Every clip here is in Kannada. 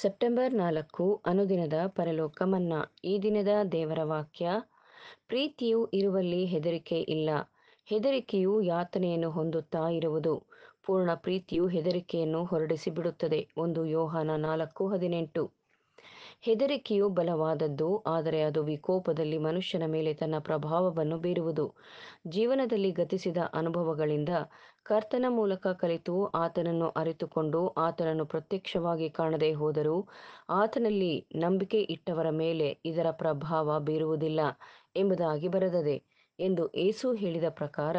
ಸೆಪ್ಟೆಂಬರ್ ನಾಲ್ಕು ಅನುದಿನದ ಪರಲೋಕ ಮನ್ನಾ ಈ ದಿನದ ದೇವರ ವಾಕ್ಯ ಪ್ರೀತಿಯು ಇರುವಲ್ಲಿ ಹೆದರಿಕೆ ಇಲ್ಲ ಹೆದರಿಕೆಯು ಯಾತನೆಯನ್ನು ಹೊಂದುತ್ತಾ ಇರುವುದು ಪೂರ್ಣ ಪ್ರೀತಿಯು ಹೆದರಿಕೆಯನ್ನು ಹೊರಡಿಸಿಬಿಡುತ್ತದೆ ಒಂದು ಯೋಹಾನ ನಾಲ್ಕು ಹದಿನೆಂಟು ಹೆದರಿಕೆಯು ಬಲವಾದದ್ದು ಆದರೆ ಅದು ವಿಕೋಪದಲ್ಲಿ ಮನುಷ್ಯನ ಮೇಲೆ ತನ್ನ ಪ್ರಭಾವವನ್ನು ಬೀರುವುದು ಜೀವನದಲ್ಲಿ ಗತಿಸಿದ ಅನುಭವಗಳಿಂದ ಕರ್ತನ ಮೂಲಕ ಕಲಿತು ಆತನನ್ನು ಅರಿತುಕೊಂಡು ಆತನನ್ನು ಪ್ರತ್ಯಕ್ಷವಾಗಿ ಕಾಣದೇ ಹೋದರೂ ಆತನಲ್ಲಿ ನಂಬಿಕೆ ಇಟ್ಟವರ ಮೇಲೆ ಇದರ ಪ್ರಭಾವ ಬೀರುವುದಿಲ್ಲ ಎಂಬುದಾಗಿ ಬರೆದದೆ ಎಂದು ಏಸು ಹೇಳಿದ ಪ್ರಕಾರ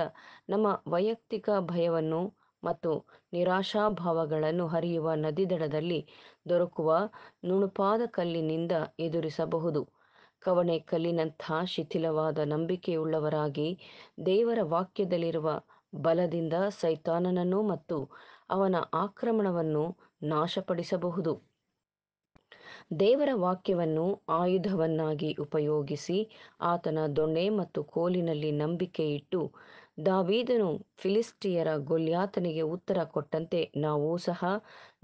ನಮ್ಮ ವೈಯಕ್ತಿಕ ಭಯವನ್ನು ಮತ್ತು ನಿರಾಶಾಭಾವಗಳನ್ನು ಹರಿಯುವ ನದಿದಡದಲ್ಲಿ ದೊರಕುವ ನುಣುಪಾದ ಕಲ್ಲಿನಿಂದ ಎದುರಿಸಬಹುದು ಕವಣೆ ಕಲ್ಲಿನಂಥ ಶಿಥಿಲವಾದ ನಂಬಿಕೆಯುಳ್ಳವರಾಗಿ ದೇವರ ವಾಕ್ಯದಲ್ಲಿರುವ ಬಲದಿಂದ ಸೈತಾನನನ್ನು ಮತ್ತು ಅವನ ಆಕ್ರಮಣವನ್ನು ನಾಶಪಡಿಸಬಹುದು ದೇವರ ವಾಕ್ಯವನ್ನು ಆಯುಧವನ್ನಾಗಿ ಉಪಯೋಗಿಸಿ ಆತನ ದೊಣ್ಣೆ ಮತ್ತು ಕೋಲಿನಲ್ಲಿ ನಂಬಿಕೆ ಇಟ್ಟು ದಾವೀದನು ಫಿಲಿಸ್ಟಿಯರ ಗೊಲ್ಯಾತನಿಗೆ ಉತ್ತರ ಕೊಟ್ಟಂತೆ ನಾವು ಸಹ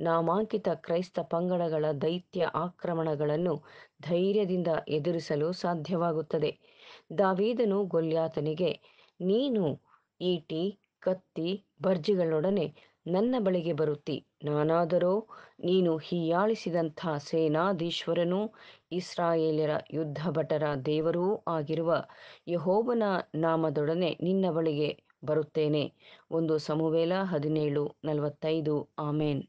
ನಾಮಾಂಕಿತ ಕ್ರೈಸ್ತ ಪಂಗಡಗಳ ದೈತ್ಯ ಆಕ್ರಮಣಗಳನ್ನು ಧೈರ್ಯದಿಂದ ಎದುರಿಸಲು ಸಾಧ್ಯವಾಗುತ್ತದೆ ದಾವೀದನು ಗೊಲ್ಯಾತನಿಗೆ ನೀನು ಈಟಿ ಕತ್ತಿ ಭರ್ಜಿಗಳೊಡನೆ ನನ್ನ ಬಳಿಗೆ ಬರುತ್ತಿ ನಾನಾದರೋ ನೀನು ಹೀಯಾಳಿಸಿದಂಥ ಸೇನಾಧೀಶ್ವರನೂ ಇಸ್ರಾಯೇಲರ ಯುದ್ಧಭಟರ ದೇವರೂ ಆಗಿರುವ ಯಹೋಬನ ನಾಮದೊಡನೆ ನಿನ್ನ ಬಳಿಗೆ ಬರುತ್ತೇನೆ ಒಂದು ಸಮುವೇಲ ಹದಿನೇಳು ನಲವತ್ತೈದು ಆಮೇನ್